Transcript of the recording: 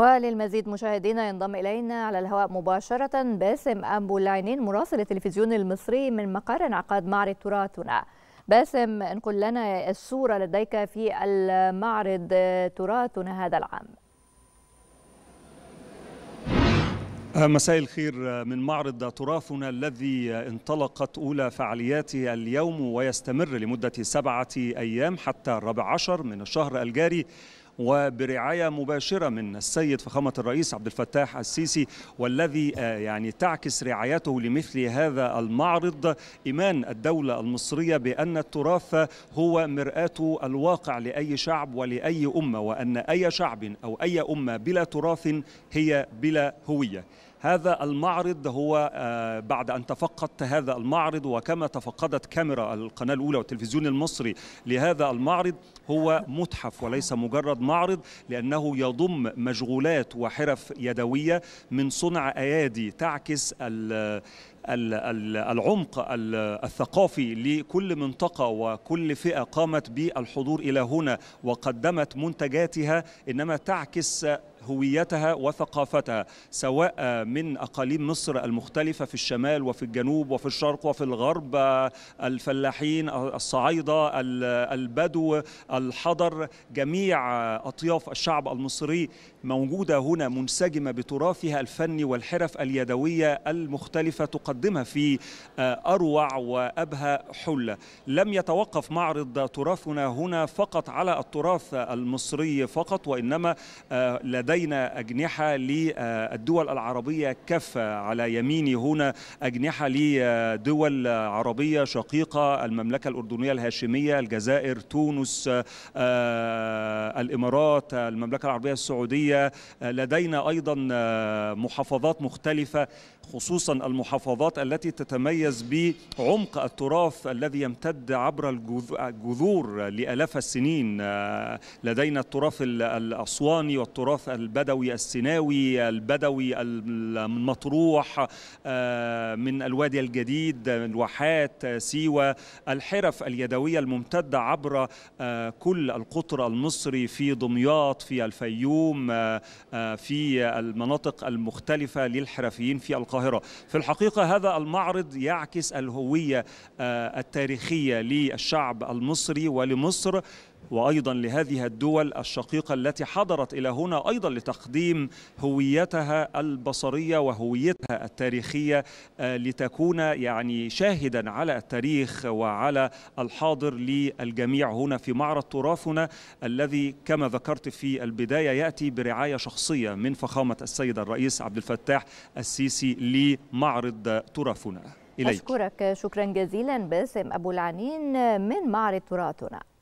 وللمزيد مشاهدينا ينضم إلينا على الهواء مباشرة باسم أبو العينين مراسل التلفزيون المصري من مقر انعقاد معرض تراثنا باسم انقل لنا الصورة لديك في المعرض تراثنا هذا العام مساء الخير من معرض تراثنا الذي انطلقت أولى فعالياته اليوم ويستمر لمدة سبعة أيام حتى الرابع عشر من الشهر الجاري وبرعايه مباشره من السيد فخامه الرئيس عبد الفتاح السيسي والذي آه، يعني تعكس رعايته لمثل هذا المعرض ايمان الدوله المصريه بان التراث هو مراه الواقع لاي شعب ولاي امه وان اي شعب او اي امه بلا تراث هي بلا هويه هذا المعرض هو آه، بعد أن تفقدت هذا المعرض وكما تفقدت كاميرا القناة الأولى والتلفزيون المصري لهذا المعرض هو متحف وليس مجرد معرض لأنه يضم مشغولات وحرف يدوية من صنع أيادي تعكس العمق الثقافي لكل منطقة وكل فئة قامت بالحضور إلى هنا وقدمت منتجاتها إنما تعكس هويتها وثقافتها سواء من أقاليم مصر المختلفة في الشمال وفي الجنوب وفي الشرق وفي الغرب الفلاحين الصعايدة البدو الحضر جميع أطياف الشعب المصري موجودة هنا منسجمة بتراثها الفني والحرف اليدوية المختلفة تقدم متقدمه في آه، أروع وأبهى حلة لم يتوقف معرض تراثنا هنا فقط على التراث المصري فقط وإنما آه، لدينا أجنحة للدول العربية كافة على يميني هنا أجنحة لدول عربية شقيقة المملكة الأردنية الهاشمية الجزائر تونس آه، الإمارات المملكة العربية السعودية لدينا أيضا محافظات مختلفة خصوصا المحافظات الضبابات التي تتميز بعمق التراث الذي يمتد عبر الجذور لآلاف السنين آه، لدينا التراث الأسواني والتراث البدوي السيناوي البدوي المطروح آه، من الوادي الجديد الواحات آه، سيوة الحرف اليدوية الممتدة عبر كل القطر المصري في دمياط في الفيوم في المناطق المختلفة للحرفيين في القاهرة في الحقيقة هذا المعرض يعكس الهوية آه، التاريخية للشعب المصري ولمصر وايضا لهذه الدول الشقيقه التي حضرت الى هنا ايضا لتقديم هويتها البصريه وهويتها التاريخيه آه، لتكون يعني شاهدا على التاريخ وعلى الحاضر للجميع هنا في معرض تراثنا الذي كما ذكرت في البدايه ياتي برعايه شخصيه من فخامه السيد الرئيس عبد الفتاح السيسي لمعرض تراثنا إليك. أشكرك شكرا جزيلا باسم أبو العنين من معرض تراثنا